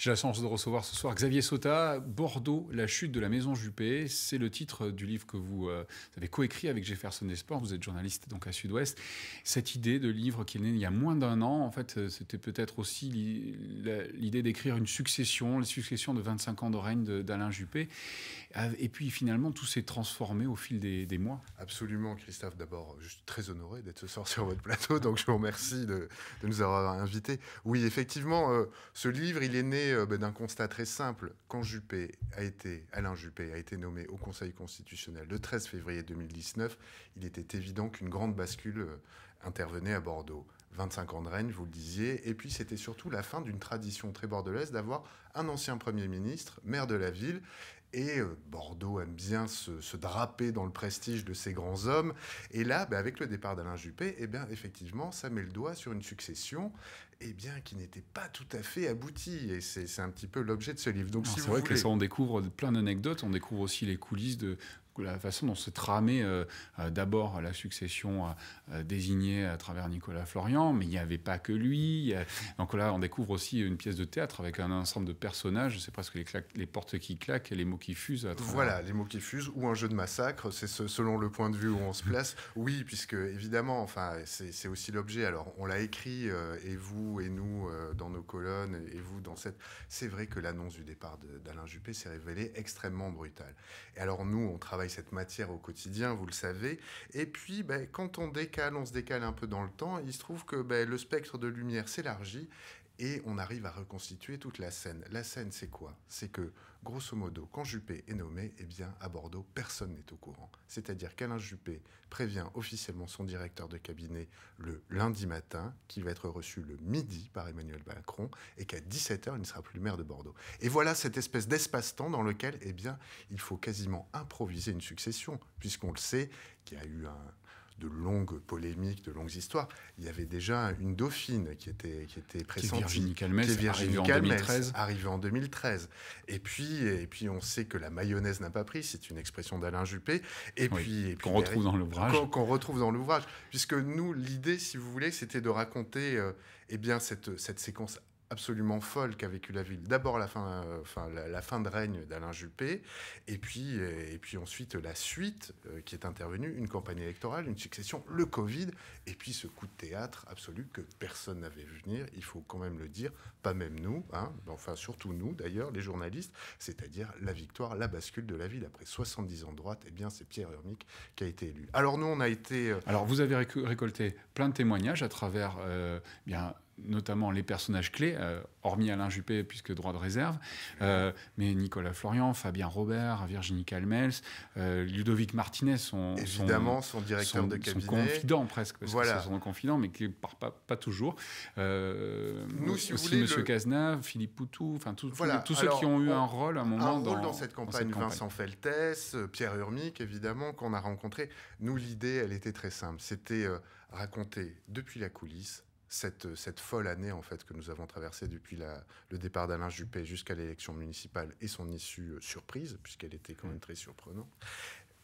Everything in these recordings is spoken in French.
J'ai la chance de recevoir ce soir Xavier Sota, Bordeaux, la chute de la maison Juppé. C'est le titre du livre que vous, euh, avez coécrit avec Jefferson Esports. Vous êtes journaliste donc à Sud-Ouest. Cette idée de livre qui est née il y a moins d'un an, en fait, euh, c'était peut-être aussi l'idée d'écrire une succession, la succession de 25 ans de règne d'Alain Juppé. Euh, et puis finalement, tout s'est transformé au fil des, mois. Absolument, Christophe. D'abord, je suis très honoré d'être ce soir sur votre plateau, donc je vous remercie de, nous avoir invités. Oui, effectivement, ce livre, il est né euh, bah, d'un constat très simple. Quand Juppé a été, Alain Juppé a été nommé au Conseil constitutionnel le 13 février 2019, il était évident qu'une grande bascule euh, intervenait à Bordeaux. 25 ans de règne, vous le disiez, et puis c'était surtout la fin d'une tradition très bordelaise d'avoir un ancien Premier ministre, maire de la ville, et euh, Bordeaux aime bien se, draper dans le prestige de ses grands hommes. Et là, bah, avec le départ d'Alain Juppé, et eh bien, effectivement, ça met le doigt sur une succession et eh bien, qui n'était pas tout à fait aboutie. Et c'est un petit peu l'objet de ce livre. Donc, c'est vrai que ça, on découvre plein d'anecdotes. On découvre aussi les coulisses de, la façon dont se tramait euh, euh, d'abord la succession euh, désignée à travers Nicolas Florian, mais il n'y avait pas que lui. Donc là, on découvre aussi une pièce de théâtre avec un ensemble de personnages. C'est presque les, les, portes qui claquent et les mots qui fusent. Voilà, les mots qui fusent ou un jeu de massacre. C'est selon le point de vue où on se place. Oui, puisque évidemment, enfin, c'est aussi l'objet. Alors, on l'a écrit et vous et nous et vous dans cette. C'est vrai que l'annonce du départ d'Alain Juppé s'est révélée extrêmement brutale. Et alors nous, on travaille cette matière au quotidien, vous le savez. Et puis, ben, quand on décale, on se décale un peu dans le temps. Il se trouve que ben, le spectre de lumière s'élargit et on arrive à reconstituer toute la scène. La scène, c'est quoi C'est que, grosso modo, quand Juppé est nommé, eh bien, à Bordeaux, personne n'est au courant. C'est-à-dire qu'Alain Juppé prévient officiellement son directeur de cabinet le lundi matin, qui va être reçu le midi par Emmanuel Macron, et qu'à 17h, il ne sera plus maire de Bordeaux. Et voilà cette espèce d'espace-temps dans lequel, eh bien, il faut quasiment improviser une succession, puisqu'on le sait, qu'il y a eu un de longues polémiques, de longues histoires. Il y avait déjà une dauphine qui était, qui était présente, Virginie Calmes, arrivée, en 2013. arrivée en 2013. Et puis, et puis, on sait que la mayonnaise n'a pas pris, c'est une expression d'Alain Juppé. Et puis, qu'on retrouve dans l'ouvrage. Qu'on, retrouve dans l'ouvrage. Puisque nous, l'idée, si vous voulez, c'était de raconter euh, eh bien, cette, cette séquence absolument folle qu'a vécu la ville. D'abord la fin, euh, enfin la, fin de règne d'Alain Juppé, et puis euh, et puis ensuite la suite euh, qui est intervenue, une campagne électorale, une succession, le Covid, et puis ce coup de théâtre absolu que personne n'avait vu venir. Il faut quand même le dire, pas même nous, hein, enfin surtout nous d'ailleurs, les journalistes, c'est-à-dire la victoire, la bascule de la ville après 70 ans de droite. Et eh bien c'est Pierre Urmic qui a été élu. Alors nous on a été. Alors vous avez récolté plein de témoignages à travers eh bien notamment les personnages clés, euh, hormis Alain Juppé, puisque droit de réserve, euh, mais Nicolas Florian, Fabien Robert, Virginie Calmels, euh, Ludovic Martinez, son, Évidemment, son, directeur de cabinet. Son confident presque, parce voilà. que c'est son confident, mais qui part pas, toujours. Nous, si aussi M. Monsieur Cazenave, Philippe Poutou, enfin tous ceux qui ont eu un rôle à un moment dans, cette campagne, dans, cette campagne. Vincent Feltès, Pierre Urmic, évidemment, qu'on a rencontré. Nous, l'idée, elle était très simple. C'était raconter depuis la coulisse euh, cette, folle année en fait que nous avons traversée depuis le départ d'Alain Juppé jusqu'à l'élection municipale et son issue euh, surprise, puisqu'elle était quand même mm. très surprenante,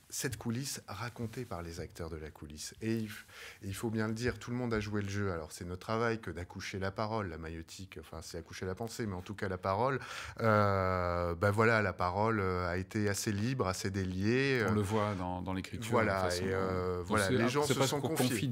cette coulisse racontée par les acteurs de la coulisse. Et il, faut bien le dire, tout le monde a joué le jeu. Alors c'est notre travail que d'accoucher la parole, la maïotique, enfin c'est accoucher la pensée, mais en tout cas la parole, ben voilà, la parole euh, a été assez libre, assez déliée. On euh, le voit dans, dans l'écriture. Voilà, et voilà les gens se sont confiés.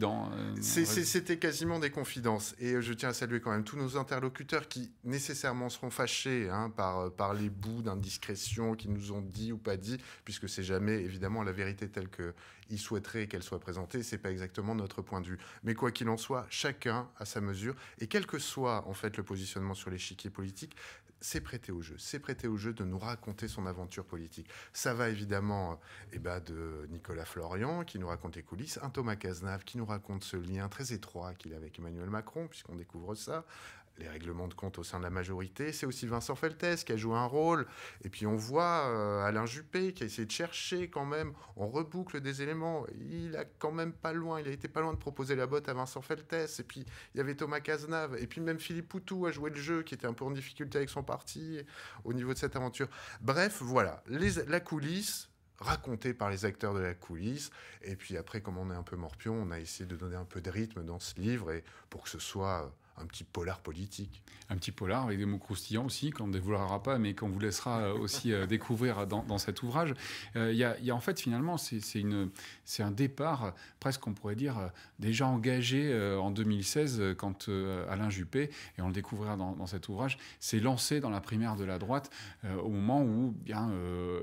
C'était quasiment des confidences. Et je tiens à saluer quand même tous nos interlocuteurs qui nécessairement seront fâchés hein, par, par les bouts d'indiscrétion qu'ils nous ont dit ou pas dit, puisque c'est jamais évidemment la vérité telle qu'il souhaiterait qu'elle soit présentée. C'est pas exactement notre point de vue. Mais quoi qu'il en soit, chacun à sa mesure et quel que soit en fait le positionnement sur l'échiquier politique, c'est prêté au jeu. C'est prêté au jeu de nous raconter son aventure politique. Ça va évidemment eh ben, de Nicolas Florian qui nous raconte les coulisses, un Thomas Cazenave qui nous raconte ce lien très étroit qu'il a avec Emmanuel Macron puisqu'on découvre ça, les règlements de compte au sein de la majorité. C'est aussi Vincent Feltès qui a joué un rôle. Et puis on voit euh, Alain Juppé qui a essayé de chercher quand même. On reboucle des éléments. Il a quand même pas loin. Il a été pas loin de proposer la botte à Vincent Feltès. Et puis il y avait Thomas Cazenave. Et puis même Philippe Poutou a joué le jeu qui était un peu en difficulté avec son parti au niveau de cette aventure. Bref, voilà. Les, la coulisse racontée par les acteurs de la coulisse. Et puis après, comme on est un peu morpion, on a essayé de donner un peu de rythme dans ce livre et pour que ce soit euh, un petit polar politique. Un petit polar avec des mots croustillants aussi, qu'on ne dévoilera pas, mais qu'on vous laissera euh, aussi euh, découvrir dans, cet ouvrage. Euh, il y, a, en fait finalement, c'est un départ presque, on pourrait dire, déjà engagé en 2016 quand Alain Juppé, et on le découvrira dans, cet ouvrage, s'est lancé dans la primaire de la droite au moment où bien,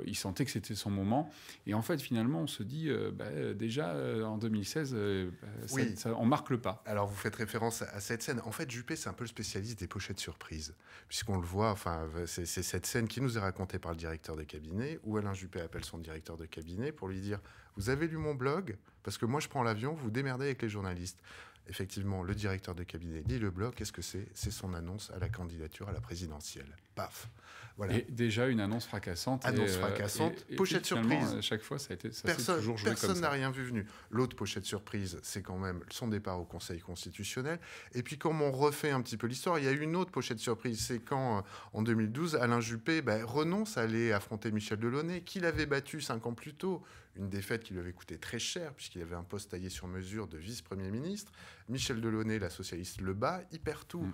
il sentait que c'était son moment. Et en fait finalement, on se dit, bah, déjà en 2016, bah, on marque le pas. Alors vous faites référence à cette scène. En Juppé, c'est un peu le spécialiste des pochettes surprises, puisqu'on le voit, enfin, c'est cette scène qui nous est racontée par le directeur de cabinet, où Alain Juppé appelle son directeur de cabinet pour lui dire Vous avez lu mon blog Parce que moi, je prends l'avion, vous démerdez avec les journalistes effectivement, le directeur de cabinet dit le bloc. Qu'est-ce que c'est C'est son annonce à la candidature à la présidentielle. Paf voilà. Et déjà une annonce fracassante. Annonce euh, fracassante, pochette surprise. À chaque fois, ça a été ça personne, n'a rien vu venir. L'autre pochette surprise, c'est quand même son départ au Conseil constitutionnel. Et puis, comme on refait un petit peu l'histoire, il y a une autre pochette surprise. C'est quand, euh, en 2012, Alain Juppé ben, renonce à aller affronter Michel Delaunay, qu'il avait battu cinq ans plus tôt une défaite qui lui avait coûté très cher, puisqu'il avait un poste taillé sur mesure de vice-premier ministre. Michel Delaunay, la socialiste, le bat, il perd tout. Mm.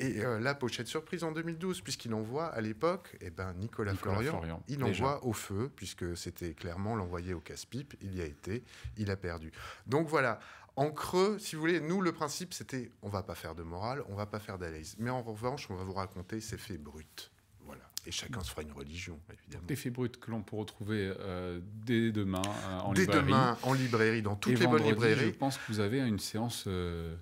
Et euh, la pochette surprise en 2012, puisqu'il envoie à l'époque Et eh ben, Nicolas, Florian, il envoie au feu, puisque c'était clairement l'envoyé au casse-pipe, il y a été, il a perdu. Donc voilà, en creux, si vous voulez, nous, le principe, c'était on va pas faire de morale, on va pas faire d'analyse. Mais en revanche, on va vous raconter ces faits bruts. Et chacun se fera une religion, évidemment. Des faits bruts que l'on peut retrouver euh, dès demain euh, en librairie. Dès demain en librairie, dans toutes les bonnes librairies. Je pense que vous avez une séance euh,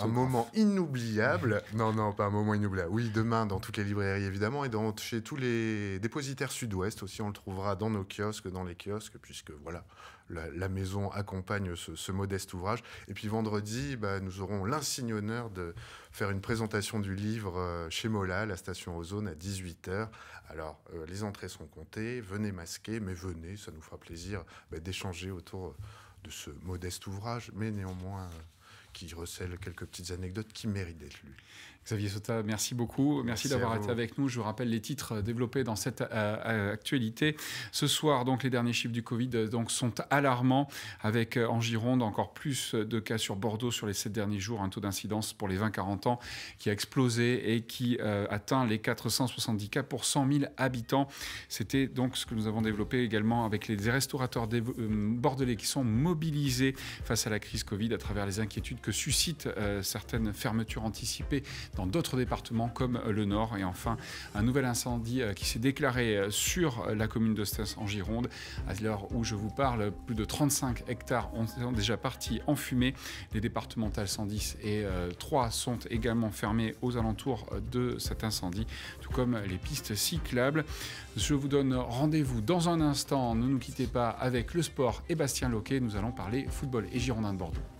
un moment inoubliable. non, non, pas un moment inoubliable. Oui, demain dans toutes les librairies évidemment et chez tous les dépositaires sud-ouest aussi, on le trouvera dans nos kiosques, dans les kiosques, puisque voilà, la, maison accompagne ce, modeste ouvrage. Et puis vendredi, bah, nous aurons l'insigne honneur de faire une présentation du livre euh, chez Mola, la station Ozone, à 18h. Alors, euh, les entrées sont comptées, venez masquer, mais venez, ça nous fera plaisir bah, d'échanger autour de ce modeste ouvrage, mais néanmoins qui recèle quelques petites anecdotes qui méritent d'être lues. Xavier Sota, merci beaucoup. Merci, d'avoir été avec nous. Je vous rappelle les titres développés dans cette euh, euh, actualité. Ce soir, donc, les derniers chiffres du Covid euh, donc, sont alarmants, avec en Gironde encore plus de cas sur Bordeaux sur les sept derniers jours, un taux d'incidence pour les 20-40 ans qui a explosé et qui atteint les 470 cas pour 100 000 habitants. C'était donc ce que nous avons développé également avec les restaurateurs bordelais qui sont mobilisés face à la crise Covid à travers les inquiétudes que suscitent certaines fermetures anticipées dans d'autres départements comme le Nord. Et enfin, un nouvel incendie euh, qui s'est déclaré euh, sur euh, la commune de Stas en Gironde. À l'heure où je vous parle, plus de 35 hectares ont déjà parti en fumée. Les départementales 110 et 3 sont également fermées aux alentours de cet incendie, tout comme les pistes cyclables. Je vous donne rendez-vous dans un instant. Ne nous quittez pas avec le sport et Bastien Loquet. Nous allons parler football et Girondins de Bordeaux.